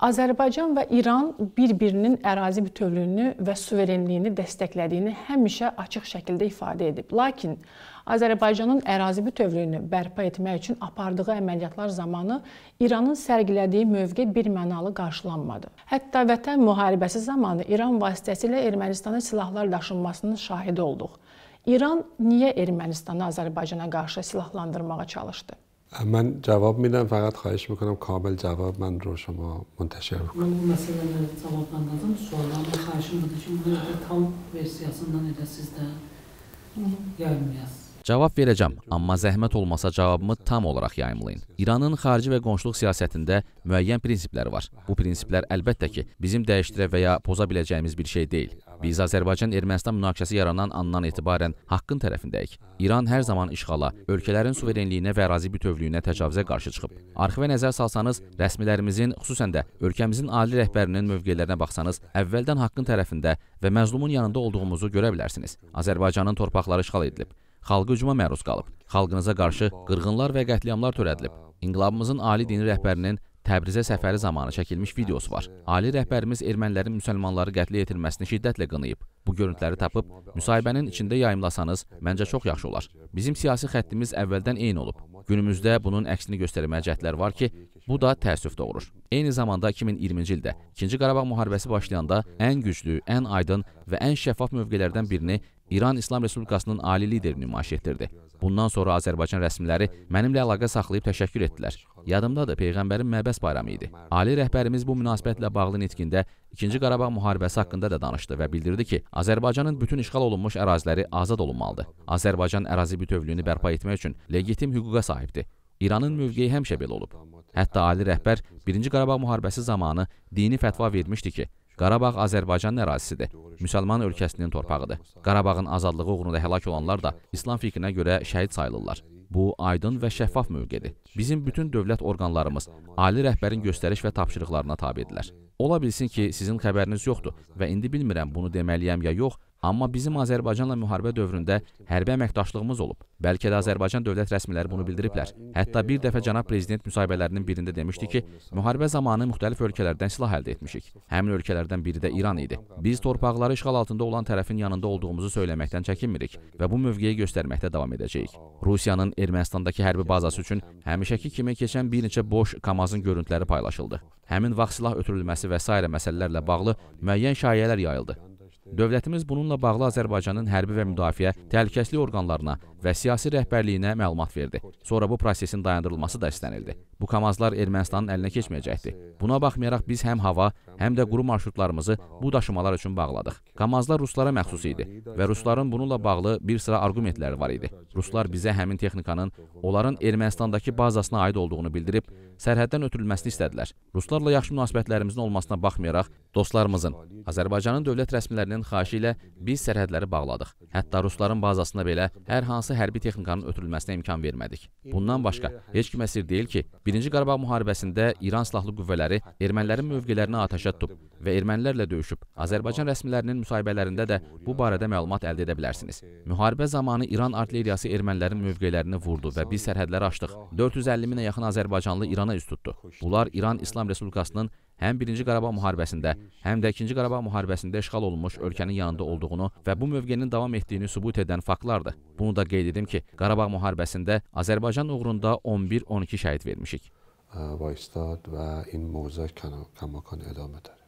Azərbaycan və İran bir-birinin ərazi bütövlüyünü və suverenliyini dəstəklədiyini həmişə açıq şəkildə ifadə edib. Lakin Azərbaycanın ərazi bütövlüyünü bərpa etmək üçün apardığı əməliyyatlar zamanı İranın sərgilədiyi mövqe birmənalı qarşılanmadı. Hətta Vətən müharibəsi zamanı İran vasitəsilə Ermənistana silahlar daşınmasının şahidi olduq. İran niyə Ermənistanı Azərbaycana qarşı silahlandırmağa çalışdı? من جواب میدم فقط خواهش میکنم کامل جواب من رو شما منتشر بکنم من مثلا جواب بندازم سوال هم خواهش میکنم چون تام ورسیاسندن ایده سیزده یعنی هست Cavab verəcəm, amma zəhmət olmasa cavabımı tam olaraq yayımlayın. İranın xarici və qonşuluq siyasətində müəyyən prinsipləri var. Bu prinsiplər əlbəttə ki, bizim dəyişdirə və ya poza biləcəyimiz bir şey deyil. Biz Azərbaycan-Ermənistan münaqişəsi yaranan andan etibarən haqqın tərəfindəyik. İran hər zaman işğala, ölkələrin suverenliyinə və ərazi bütövlüyünə təcavüzə qarşı çıxıb. Arxivə nəzər salsanız, rəsmilərimizin, xüsusən də ölkəmizin ali rəhbərinin mövqelərinə baxsanız, əvvəldən haqqın tərəfində və məzlumun yanında olduğumuzu görə bilərsiniz. Azərbaycanın torpaqları işğal edilib xalqı hücuma məruz qalıb. Xalqınıza qarşı qırğınlar və qətliamlar törədilib. İnqilabımızın ali dini rəhbərinin Təbrizə səfəri zamanı çəkilmiş videosu var. Ali rəhbərimiz ermənilərin müsəlmanları qətlə yetirməsini şiddətlə qınayıb. Bu görüntüləri tapıb, müsahibənin içində yayımlasanız, məncə çox yaxşı olar. Bizim siyasi xəttimiz əvvəldən eyni olub. Günümüzdə bunun əksini göstərməyə cəhdlər var ki, bu da təəssüf doğurur. Eyni zamanda 2020-ci ildə 2-ci Qarabağ müharibəsi başlayanda ən güclü, ən aydın və ən şəffaf mövqelərdən birini İran İslam Respublikasının ali liderini nümayiş etdirdi. Bundan sonra Azərbaycan rəsmiləri mənimlə əlaqə saxlayıb təşəkkür etdilər. Yadımdadır, Peyğəmbərin məbəs bayramı idi. Ali rəhbərimiz bu münasibətlə bağlı nitqində 2-ci Qarabağ müharibəsi haqqında da danışdı və bildirdi ki, Azərbaycanın bütün işğal olunmuş əraziləri azad olunmalıdır. Azərbaycan ərazi bütövlüyünü bərpa etmək üçün legitim hüquqa sahibdir. İranın mövqeyi həmişə belə olub. Hətta ali rəhbər 1-ci Qarabağ müharibəsi zamanı dini fətva vermişdi ki, Qarabağ Azərbaycanın ərazisidir. Müsəlman ölkəsinin torpağıdır. Qarabağın azadlığı uğrunda həlak olanlar da İslam fikrinə görə şəhid sayılırlar. Bu aydın və şəffaf mövqedir. Bizim bütün dövlət orqanlarımız ali rəhbərin göstəriş və tapşırıqlarına tabedirlər. Ola bilsin ki, sizin xəbəriniz yoxdur və indi bilmirəm bunu deməliyəm ya yox, Amma bizim Azərbaycanla müharibə dövründə hərbi əməkdaşlığımız olub. Bəlkə də Azərbaycan dövlət rəsmiləri bunu bildiriblər. Hətta bir dəfə cənab prezident müsahibələrinin birində demişdi ki, müharibə zamanı müxtəlif ölkələrdən silah əldə etmişik. Həmin ölkələrdən biri də İran idi. Biz torpaqları işğal altında olan tərəfin yanında olduğumuzu söyləməkdən çəkinmirik və bu mövqeyi göstərməkdə davam edəcəyik. Rusiyanın Ermənistandakı hərbi bazası üçün həmişəki kimi keçən bir neçə boş KAMAZın görüntüləri paylaşıldı. Həmin vaxt silah ötürülməsi və s. məsələlərlə bağlı müəyyən şayələr yayıldı. Dövlətimiz bununla bağlı Azərbaycanın hərbi və müdafiə, təhlükəsizlik orqanlarına və siyasi rəhbərliyinə məlumat verdi. Sonra bu prosesin dayandırılması da istənildi. Bu kamazlar Ermənistanın əlinə keçməyəcəkdi. Buna baxmayaraq biz həm hava, həm də quru marşrutlarımızı bu daşımalar üçün bağladıq. Kamazlar ruslara məxsus idi və rusların bununla bağlı bir sıra arqumentləri var idi. Ruslar bizə həmin texnikanın onların Ermənistandakı bazasına aid olduğunu bildirib, sərhəddən ötürülməsini istədilər. Ruslarla yaxşı münasibətlərimizin olmasına baxmayaraq, dostlarımızın, Azərbaycanın dövlət rəsmilərinin xahişi ilə biz sərhədləri bağladıq. Hətta rusların bazasına belə hər hansı hərbi texnikanın ötürülməsinə imkan vermədik. Bundan başqa, heç kimə sir deyil ki, Birinci Qarabağ müharibəsində İran silahlı qüvvələri ermənilərin mövqelərini atəşə tutub və ermənilərlə döyüşüb. Azərbaycan rəsmilərinin müsahibələrində də bu barədə məlumat əldə edə bilərsiniz. Müharibə zamanı İran artilleriyası ermənilərin mövqelərini vurdu və biz sərhədləri açdıq. 450 minə yaxın azərbaycanlı İrana üst tutdu. Bunlar İran İslam Respublikasının həm 1-ci Qarabağ müharibəsində, həm də 2-ci Qarabağ müharibəsində işğal olunmuş ölkənin yanında olduğunu və bu mövqenin davam etdiyini sübut edən faktlardır. Bunu da qeyd edim ki, Qarabağ müharibəsində Azərbaycan uğrunda 11-12 şəhid vermişik. Vayistad və in mövzə kəmakan edam edər.